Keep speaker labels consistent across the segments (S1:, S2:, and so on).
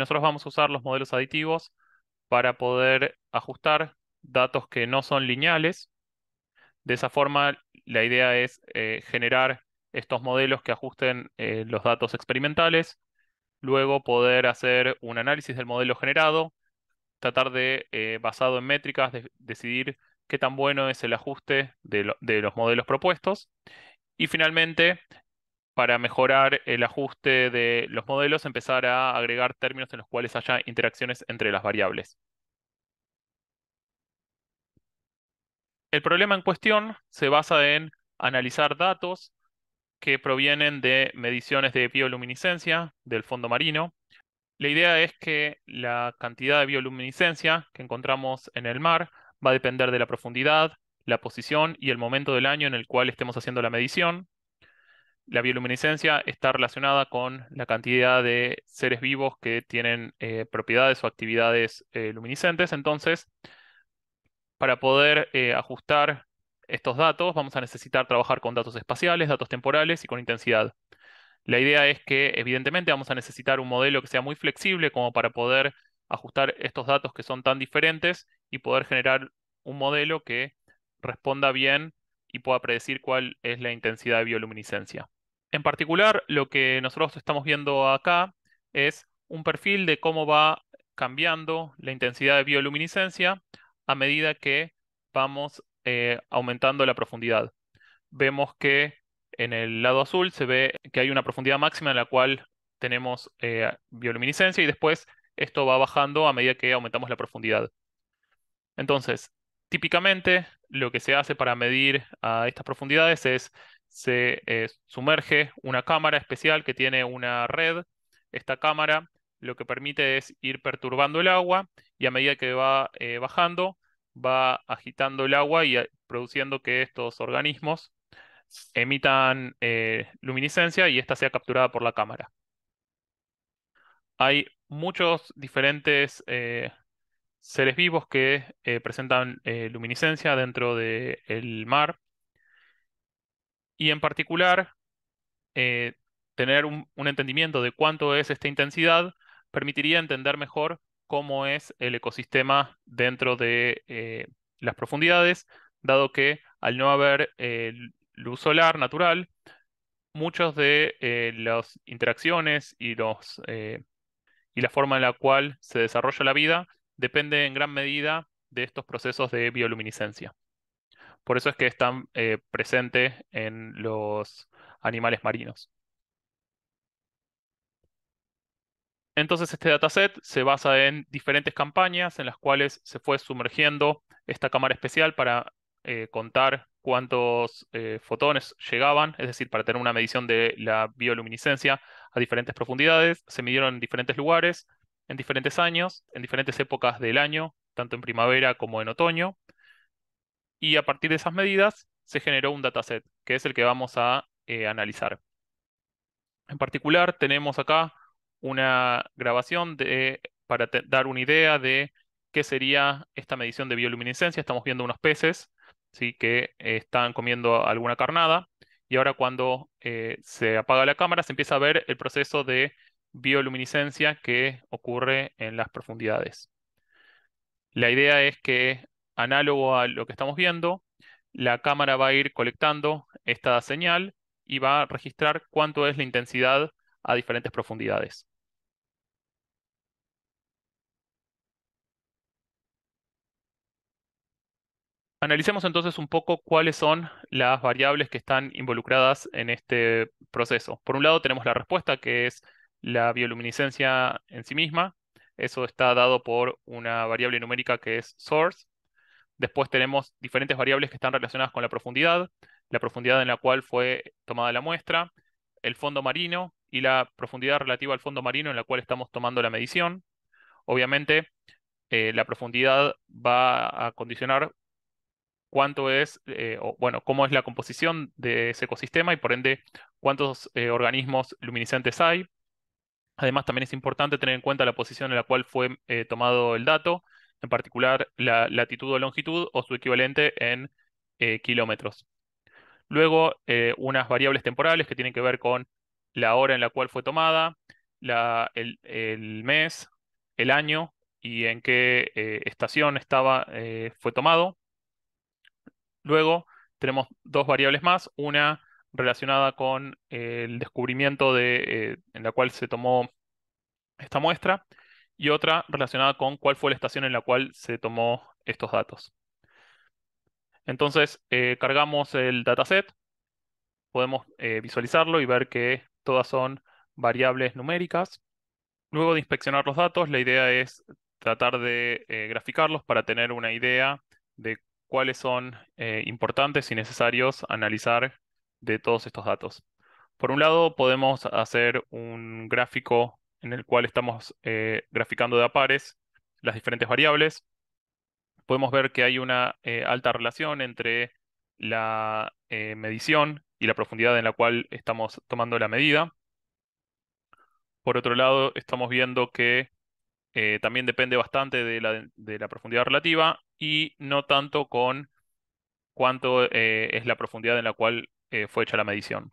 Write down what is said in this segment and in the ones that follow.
S1: Nosotros vamos a usar los modelos aditivos para poder ajustar datos que no son lineales. De esa forma, la idea es eh, generar estos modelos que ajusten eh, los datos experimentales, luego poder hacer un análisis del modelo generado, tratar de, eh, basado en métricas, de, decidir qué tan bueno es el ajuste de los modelos propuestos y finalmente para mejorar el ajuste de los modelos, empezar a agregar términos en los cuales haya interacciones entre las variables. El problema en cuestión se basa en analizar datos que provienen de mediciones de bioluminiscencia del fondo marino. La idea es que la cantidad de bioluminiscencia que encontramos en el mar va a depender de la profundidad, la posición y el momento del año en el cual estemos haciendo la medición la bioluminiscencia está relacionada con la cantidad de seres vivos que tienen eh, propiedades o actividades eh, luminiscentes. Entonces, para poder eh, ajustar estos datos, vamos a necesitar trabajar con datos espaciales, datos temporales y con intensidad. La idea es que, evidentemente, vamos a necesitar un modelo que sea muy flexible como para poder ajustar estos datos que son tan diferentes y poder generar un modelo que responda bien y pueda predecir cuál es la intensidad de bioluminiscencia. En particular, lo que nosotros estamos viendo acá es un perfil de cómo va cambiando la intensidad de bioluminiscencia a medida que vamos eh, aumentando la profundidad. Vemos que en el lado azul se ve que hay una profundidad máxima en la cual tenemos eh, bioluminiscencia y después esto va bajando a medida que aumentamos la profundidad. Entonces, típicamente lo que se hace para medir a estas profundidades es se eh, sumerge una cámara especial que tiene una red. Esta cámara lo que permite es ir perturbando el agua y a medida que va eh, bajando, va agitando el agua y eh, produciendo que estos organismos emitan luminiscencia y esta sea capturada por la cámara. Hay muchos diferentes seres vivos que presentan luminiscencia dentro del mar y en particular eh, tener un, entendimiento de cuánto es esta intensidad permitiría entender mejor cómo es el ecosistema dentro de eh, las profundidades, dado que al no haber eh, luz solar natural, muchas de las interacciones y, los, y la forma en la cual se desarrolla la vida depende en gran medida de estos procesos de bioluminiscencia. Por eso es que están eh, presentes en los animales marinos. Entonces este dataset se basa en diferentes campañas en las cuales se fue sumergiendo esta cámara especial para eh, contar cuántos eh, fotones llegaban, es decir, para tener una medición de la bioluminiscencia a diferentes profundidades. Se midieron en diferentes lugares, en diferentes años, en diferentes épocas del año, tanto en primavera como en otoño y a partir de esas medidas se generó un dataset, que es el que vamos a eh, analizar. En particular, tenemos acá una grabación de, para dar una idea de qué sería esta medición de bioluminiscencia. Estamos viendo unos peces ¿sí? que están comiendo alguna carnada y ahora cuando eh, se apaga la cámara se empieza a ver el proceso de bioluminiscencia que ocurre en las profundidades. La idea es que análogo a lo que estamos viendo, la cámara va a ir colectando esta señal y va a registrar cuánto es la intensidad a diferentes profundidades. Analicemos entonces un poco cuáles son las variables que están involucradas en este proceso. Por un lado tenemos la respuesta, que es la bioluminiscencia en sí misma. Eso está dado por una variable numérica que es source, Después tenemos diferentes variables que están relacionadas con la profundidad, la profundidad en la cual fue tomada la muestra, el fondo marino y la profundidad relativa al fondo marino en la cual estamos tomando la medición. Obviamente, eh, la profundidad va a condicionar cuánto es, eh, o, bueno, cómo es la composición de ese ecosistema y por ende cuántos eh, organismos luminiscentes hay. Además, también es importante tener en cuenta la posición en la cual fue tomado el dato, en particular la latitud o longitud o su equivalente en eh, kilómetros. Luego, eh, unas variables temporales que tienen que ver con la hora en la cual fue tomada, el, mes, el año y en qué eh, estación estaba, fue tomado. Luego, tenemos dos variables más, una relacionada con el descubrimiento de, en la cual se tomó esta muestra y otra relacionada con cuál fue la estación en la cual se tomó estos datos. Entonces, eh, cargamos el dataset, podemos eh, visualizarlo y ver que todas son variables numéricas. Luego de inspeccionar los datos, la idea es tratar de eh, graficarlos para tener una idea de cuáles son importantes y necesarios analizar de todos estos datos. Por un lado, podemos hacer un gráfico en el cual estamos eh, graficando de a pares las diferentes variables. Podemos ver que hay una eh, alta relación entre la eh, medición y la profundidad en la cual estamos tomando la medida. Por otro lado, estamos viendo que también depende bastante de la, de la, profundidad relativa y no tanto con cuánto es la profundidad en la cual fue hecha la medición.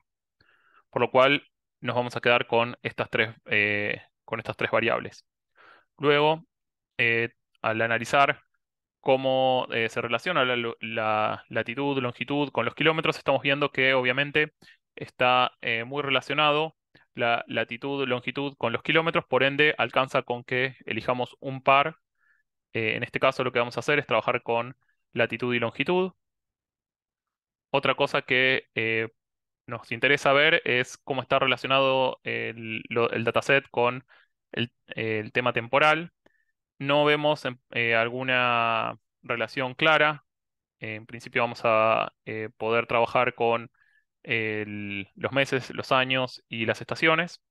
S1: Por lo cual, nos vamos a quedar con estas tres, eh, con estas tres variables. Luego, eh, al analizar cómo eh, se relaciona la, latitud, longitud con los kilómetros, estamos viendo que obviamente está muy relacionado la latitud, longitud con los kilómetros, por ende alcanza con que elijamos un par. en este caso lo que vamos a hacer es trabajar con latitud y longitud. Otra cosa que nos interesa ver es cómo está relacionado el, dataset con el, tema temporal. No vemos em, eh, alguna relación clara. En principio vamos a eh, poder trabajar con los meses, los años y las estaciones,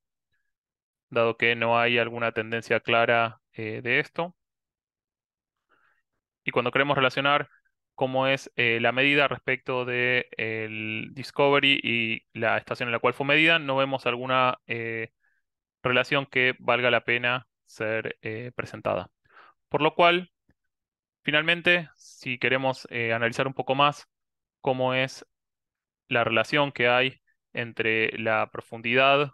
S1: dado que no hay alguna tendencia clara eh, de esto. Y cuando queremos relacionar cómo es eh, la medida respecto del eh, Discovery y la estación en la cual fue medida, no vemos alguna eh, relación que valga la pena ser presentada. Por lo cual, finalmente, si queremos analizar un poco más cómo es la relación que hay entre la profundidad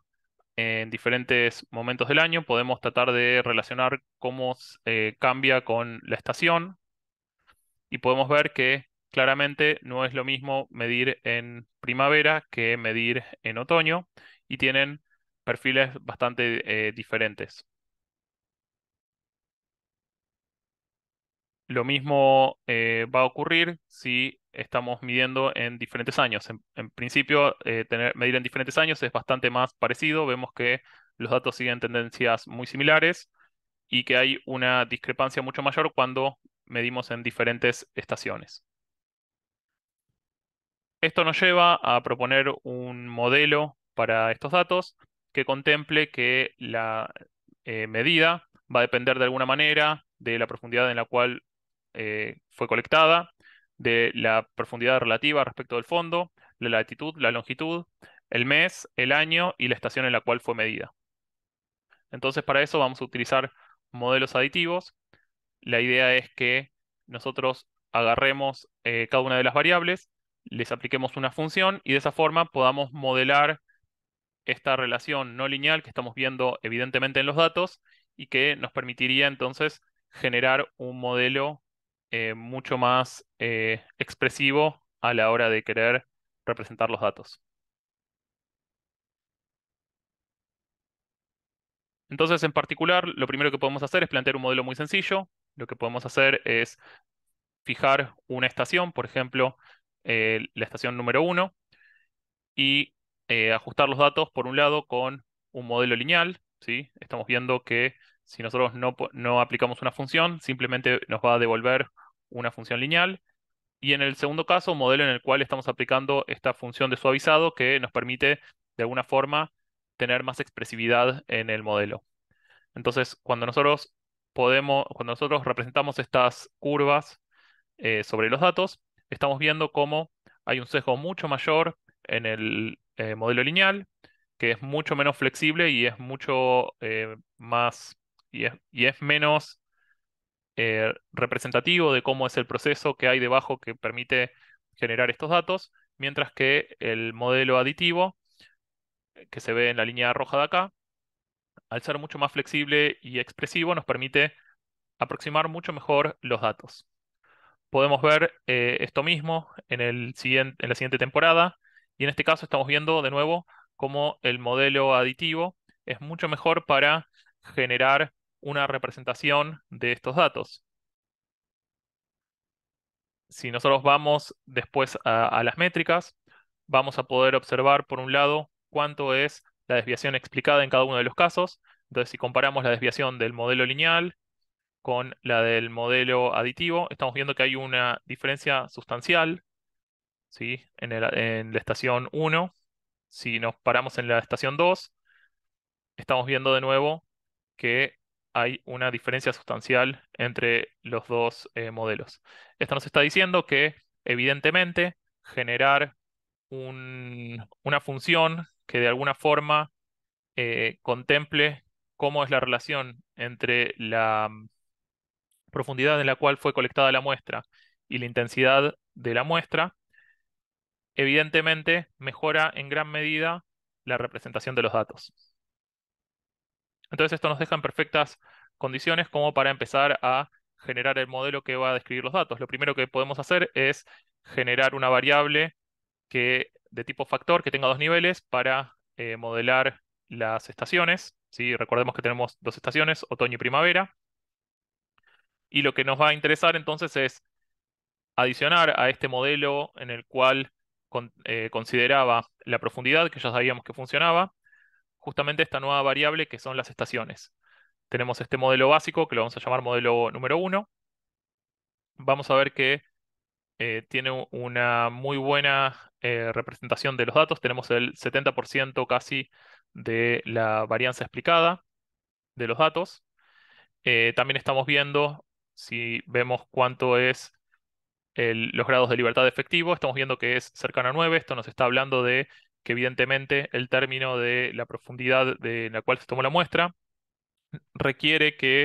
S1: en diferentes momentos del año, podemos tratar de relacionar cómo cambia con la estación, y podemos ver que claramente no es lo mismo medir en primavera que medir en otoño y tienen perfiles bastante eh, diferentes. Lo mismo eh, va a ocurrir si estamos midiendo en diferentes años. En, principio, eh, medir en diferentes años es bastante más parecido. Vemos que los datos siguen tendencias muy similares y que hay una discrepancia mucho mayor cuando medimos en diferentes estaciones. Esto nos lleva a proponer un modelo para estos datos que contemple que la eh, medida va a depender de alguna manera de la profundidad en la cual eh, fue colectada, de la profundidad relativa respecto del fondo, la latitud, la longitud, el mes, el año y la estación en la cual fue medida. Entonces para eso vamos a utilizar modelos aditivos la idea es que nosotros agarremos eh, cada una de las variables, les apliquemos una función y de esa forma podamos modelar esta relación no lineal que estamos viendo evidentemente en los datos y que nos permitiría entonces generar un modelo eh, mucho más eh, expresivo a la hora de querer representar los datos. Entonces, en particular, lo primero que podemos hacer es plantear un modelo muy sencillo, lo que podemos hacer es fijar una estación, por ejemplo, eh, la estación número 1, y eh, ajustar los datos, por un lado, con un modelo lineal. Estamos viendo que si nosotros no, no aplicamos una función, simplemente nos va a devolver una función lineal. Y en el segundo caso, un modelo en el cual estamos aplicando esta función de suavizado que nos permite, de alguna forma, tener más expresividad en el modelo. Entonces, cuando nosotros cuando nosotros representamos estas curvas eh, sobre los datos, estamos viendo cómo hay un sesgo mucho mayor en el eh, modelo lineal, que es mucho menos flexible y es mucho eh, más y y es menos representativo de cómo es el proceso que hay debajo que permite generar estos datos, mientras que el modelo aditivo, que se ve en la línea roja de acá, al ser mucho más flexible y expresivo, nos permite aproximar mucho mejor los datos. Podemos ver eh, esto mismo en, la siguiente temporada y en este caso estamos viendo de nuevo cómo el modelo aditivo es mucho mejor para generar una representación de estos datos. Si nosotros vamos después a las métricas, vamos a poder observar por un lado cuánto es desviación explicada en cada uno de los casos. Entonces, si comparamos la desviación del modelo lineal con la del modelo aditivo, estamos viendo que hay una diferencia sustancial ¿sí? en, la estación 1. Si nos paramos en la estación 2, estamos viendo de nuevo que hay una diferencia sustancial entre los dos eh, modelos. Esto nos está diciendo que, evidentemente, generar una función que de alguna forma eh, contemple cómo es la relación entre la mm, profundidad en la cual fue colectada la muestra y la intensidad de la muestra, evidentemente mejora en gran medida la representación de los datos. Entonces esto nos deja en perfectas condiciones como para empezar a generar el modelo que va a describir los datos. Lo primero que podemos hacer es generar una variable de tipo factor que tenga dos niveles para eh, modelar las estaciones. ¿sí? Recordemos que tenemos dos estaciones, otoño y primavera. Y lo que nos va a interesar entonces es adicionar a este modelo en el cual eh, consideraba la profundidad, que ya sabíamos que funcionaba, justamente esta nueva variable que son las estaciones. Tenemos este modelo básico, que lo vamos a llamar modelo número uno. Vamos a ver que eh, tiene una muy buena eh, representación de los datos, tenemos el 70% casi de la varianza explicada de los datos. Eh, también estamos viendo, si vemos cuánto es los grados de libertad de efectivo, estamos viendo que es cercano a 9, esto nos está hablando de que evidentemente el término de la profundidad de la cual se tomó la muestra requiere que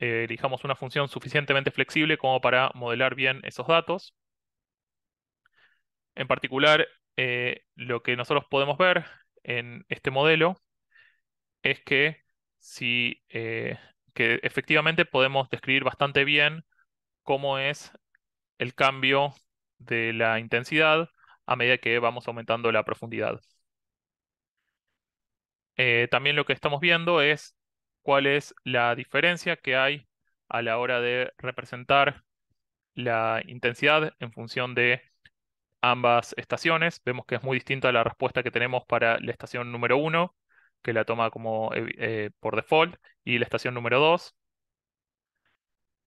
S1: eh, elijamos una función suficientemente flexible como para modelar bien esos datos. En particular, eh, lo que nosotros podemos ver en este modelo es que, si, eh, efectivamente podemos describir bastante bien cómo es el cambio de la intensidad a medida que vamos aumentando la profundidad. Eh, también lo que estamos viendo es cuál es la diferencia que hay a la hora de representar la intensidad en función de ambas estaciones. Vemos que es muy distinta la respuesta que tenemos para la estación número 1, que la toma como eh, eh, por default, y la estación número 2.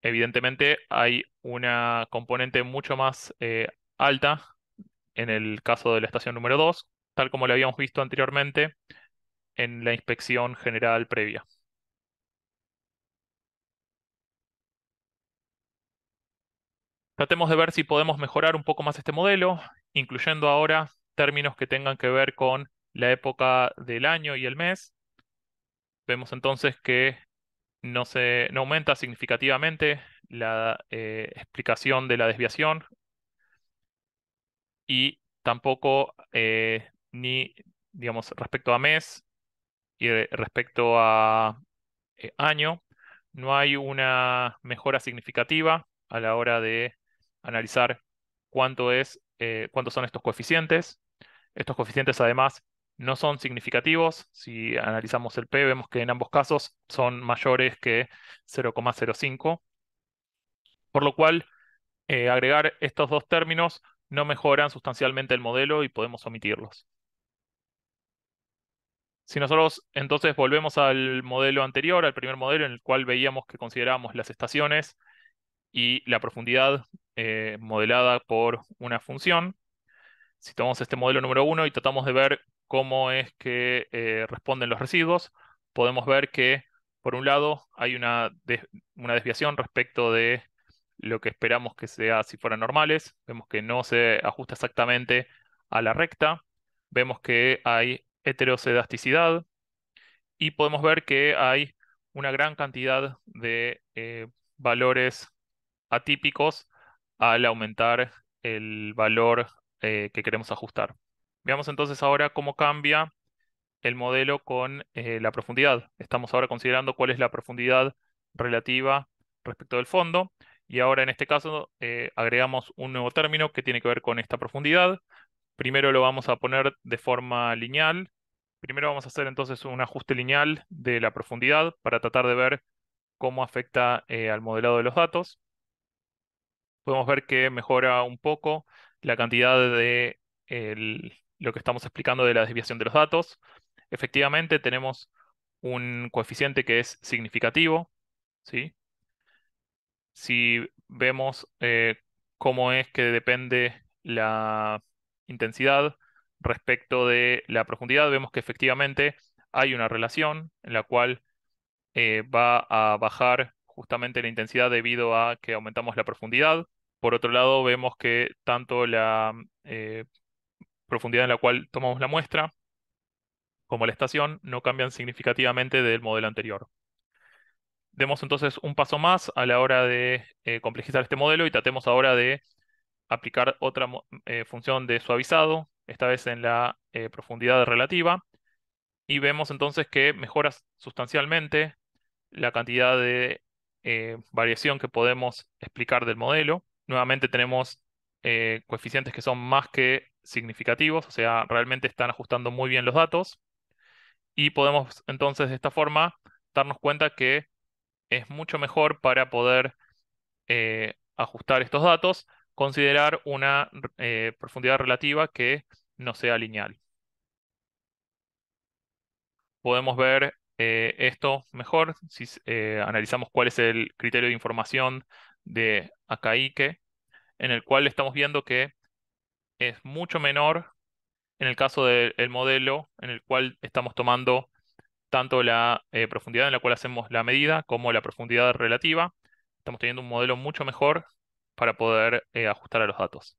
S1: Evidentemente hay una componente mucho más eh, alta en el caso de la estación número 2, tal como lo habíamos visto anteriormente en la inspección general previa. Tratemos de ver si podemos mejorar un poco más este modelo, incluyendo ahora términos que tengan que ver con la época del año y el mes. Vemos entonces que no, se, aumenta significativamente la eh, explicación de la desviación y tampoco eh, ni, digamos, respecto a mes y eh, respecto a año, no hay una mejora significativa a la hora de analizar cuánto es, eh, cuántos son estos coeficientes. Estos coeficientes además no son significativos. Si analizamos el P, vemos que en ambos casos son mayores que 0,05. Por lo cual, eh, agregar estos dos términos no mejoran sustancialmente el modelo y podemos omitirlos. Si nosotros entonces volvemos al modelo anterior, al primer modelo en el cual veíamos que considerábamos las estaciones y la profundidad eh, modelada por una función. Si tomamos este modelo número uno y tratamos de ver cómo es que eh, responden los residuos, podemos ver que, por un lado, hay una, desviación respecto de lo que esperamos que sea si fueran normales. Vemos que no se ajusta exactamente a la recta. Vemos que hay heterocedasticidad Y podemos ver que hay una gran cantidad de eh, valores atípicos al aumentar el valor eh, que queremos ajustar. Veamos entonces ahora cómo cambia el modelo con eh, la profundidad. Estamos ahora considerando cuál es la profundidad relativa respecto del fondo y ahora en este caso eh, agregamos un nuevo término que tiene que ver con esta profundidad. Primero lo vamos a poner de forma lineal. Primero vamos a hacer entonces un ajuste lineal de la profundidad para tratar de ver cómo afecta al modelado de los datos podemos ver que mejora un poco la cantidad de lo que estamos explicando de la desviación de los datos. Efectivamente, tenemos un coeficiente que es significativo. ¿sí? Si vemos eh, cómo es que depende la intensidad respecto de la profundidad, vemos que efectivamente hay una relación en la cual eh, va a bajar justamente la intensidad debido a que aumentamos la profundidad. Por otro lado, vemos que tanto la eh, profundidad en la cual tomamos la muestra como la estación no cambian significativamente del modelo anterior. Demos entonces un paso más a la hora de eh, complejizar este modelo y tratemos ahora de aplicar otra eh, función de suavizado, esta vez en la profundidad relativa, y vemos entonces que mejora sustancialmente la cantidad de eh, variación que podemos explicar del modelo. Nuevamente tenemos eh, coeficientes que son más que significativos, o sea, realmente están ajustando muy bien los datos. Y podemos entonces de esta forma darnos cuenta que es mucho mejor para poder eh, ajustar estos datos, considerar una profundidad relativa que no sea lineal. Podemos ver eh, esto mejor si eh, analizamos cuál es el criterio de información de Akaike, en el cual estamos viendo que es mucho menor en el caso del modelo en el cual estamos tomando tanto la eh, profundidad en la cual hacemos la medida como la profundidad relativa. Estamos teniendo un modelo mucho mejor para poder ajustar a los datos.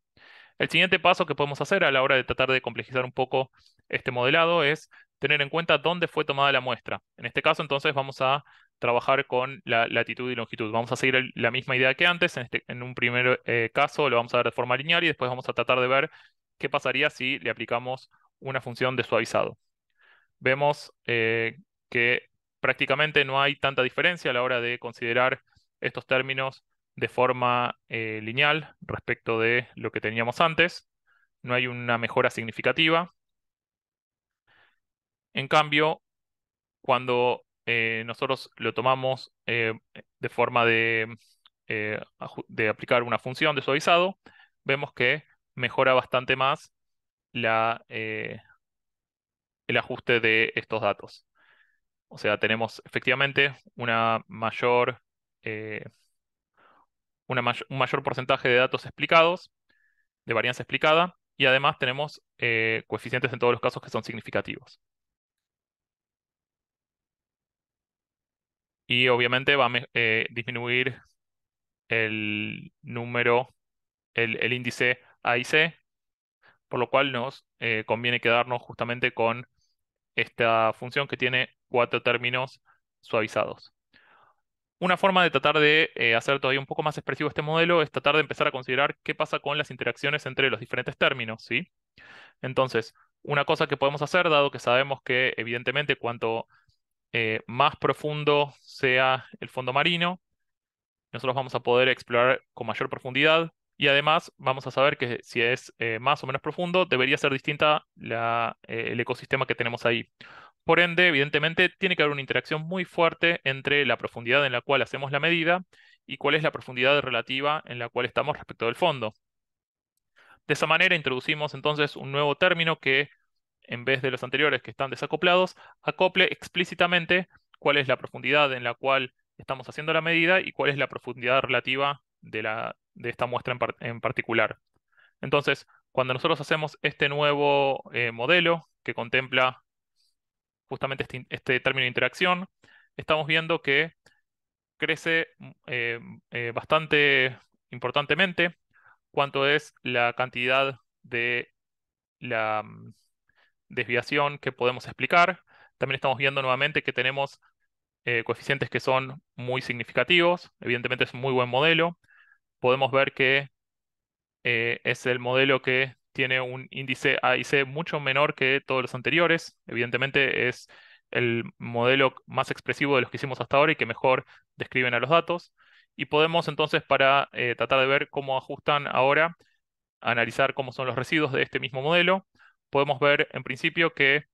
S1: El siguiente paso que podemos hacer a la hora de tratar de complejizar un poco este modelado es tener en cuenta dónde fue tomada la muestra. En este caso, entonces, vamos a trabajar con la latitud y longitud. Vamos a seguir la misma idea que antes. En, este, un primer eh, caso lo vamos a ver de forma lineal y después vamos a tratar de ver qué pasaría si le aplicamos una función de suavizado. Vemos eh, que prácticamente no hay tanta diferencia a la hora de considerar estos términos de forma eh, lineal respecto de lo que teníamos antes. No hay una mejora significativa. En cambio, cuando eh, nosotros lo tomamos eh, de forma eh, de, aplicar una función de suavizado, vemos que mejora bastante más el ajuste de estos datos. O sea, tenemos efectivamente una mayor, un mayor porcentaje de datos explicados, de varianza explicada, y además tenemos coeficientes en todos los casos que son significativos. y obviamente va a eh, disminuir el número, el, índice A y C, por lo cual nos eh, conviene quedarnos justamente con esta función que tiene cuatro términos suavizados. Una forma de tratar de eh, hacer todavía un poco más expresivo este modelo es tratar de empezar a considerar qué pasa con las interacciones entre los diferentes términos, ¿sí? Entonces, una cosa que podemos hacer, dado que sabemos que evidentemente cuanto eh, más profundo sea el fondo marino, nosotros vamos a poder explorar con mayor profundidad y además vamos a saber que si es eh, más o menos profundo, debería ser distinta eh, el ecosistema que tenemos ahí. Por ende, evidentemente, tiene que haber una interacción muy fuerte entre la profundidad en la cual hacemos la medida y cuál es la profundidad relativa en la cual estamos respecto del fondo. De esa manera introducimos entonces un nuevo término que en vez de los anteriores que están desacoplados, acople explícitamente cuál es la profundidad en la cual estamos haciendo la medida y cuál es la profundidad relativa de, la, de esta muestra en, particular. Entonces, cuando nosotros hacemos este nuevo eh, modelo que contempla justamente este, este, término de interacción, estamos viendo que crece eh, eh, bastante importantemente cuánto es la cantidad de la mm, desviación que podemos explicar. También estamos viendo nuevamente que tenemos eh, coeficientes que son muy significativos. Evidentemente es un muy buen modelo. Podemos ver que eh, es el modelo que tiene un índice A y C mucho menor que todos los anteriores. Evidentemente es el modelo más expresivo de los que hicimos hasta ahora y que mejor describen a los datos. Y podemos entonces, para eh, tratar de ver cómo ajustan ahora, analizar cómo son los residuos de este mismo modelo podemos ver en principio que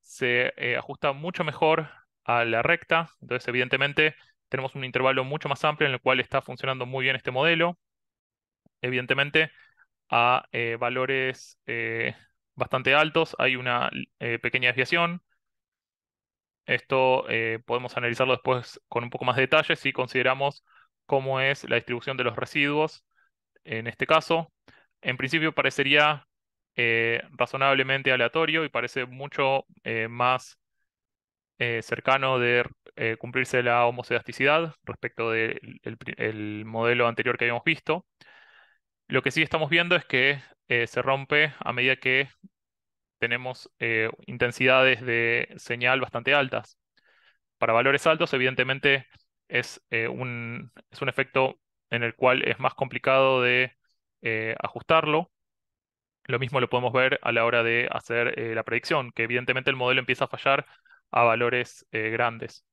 S1: se eh, ajusta mucho mejor a la recta, entonces evidentemente tenemos un intervalo mucho más amplio en el cual está funcionando muy bien este modelo, evidentemente a eh, valores eh, bastante altos hay una pequeña desviación, esto podemos analizarlo después con un poco más de detalle si consideramos cómo es la distribución de los residuos en este caso. En principio parecería eh, razonablemente aleatorio y parece mucho eh, más eh, cercano de cumplirse la homocedasticidad respecto del modelo anterior que habíamos visto. Lo que sí estamos viendo es que se rompe a medida que tenemos intensidades de señal bastante altas. Para valores altos, evidentemente, es, un, es un efecto en el cual es más complicado de ajustarlo, lo mismo lo podemos ver a la hora de hacer eh, la predicción, que evidentemente el modelo empieza a fallar a valores eh, grandes.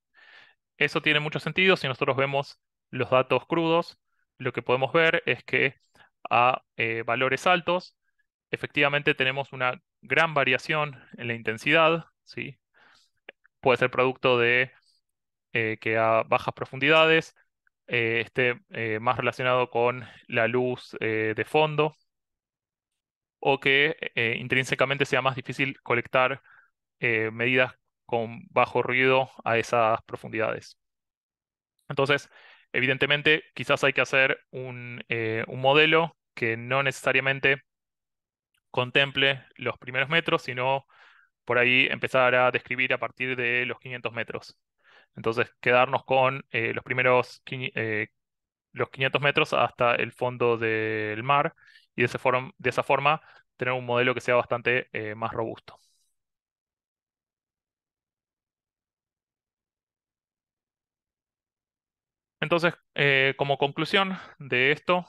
S1: Eso tiene mucho sentido si nosotros vemos los datos crudos. Lo que podemos ver es que a eh, valores altos, efectivamente tenemos una gran variación en la intensidad. ¿sí? Puede ser producto de que a bajas profundidades esté más relacionado con la luz de fondo, o que eh, intrínsecamente sea más difícil colectar eh, medidas con bajo ruido a esas profundidades. Entonces, evidentemente, quizás hay que hacer eh, un, modelo que no necesariamente contemple los primeros metros, sino por ahí empezar a describir a partir de los 500 metros. Entonces, quedarnos con los primeros los 500 metros hasta el fondo del mar y de, esa forma, de esa forma tener un modelo que sea bastante eh, más robusto. Entonces, eh, como conclusión de esto,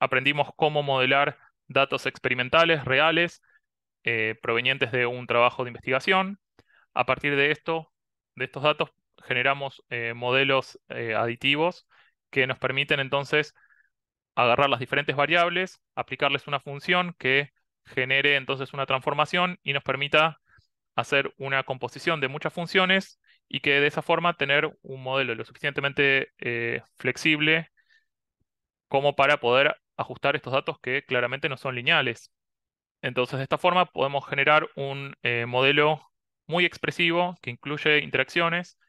S1: aprendimos cómo modelar datos experimentales reales eh, provenientes de un trabajo de investigación. A partir de esto, de estos datos, generamos modelos aditivos que nos permiten entonces agarrar las diferentes variables, aplicarles una función que genere entonces una transformación y nos permita hacer una composición de muchas funciones y que de esa forma tener un modelo lo suficientemente eh, flexible como para poder ajustar estos datos que claramente no son lineales. Entonces, de esta forma podemos generar un eh, modelo muy expresivo que incluye interacciones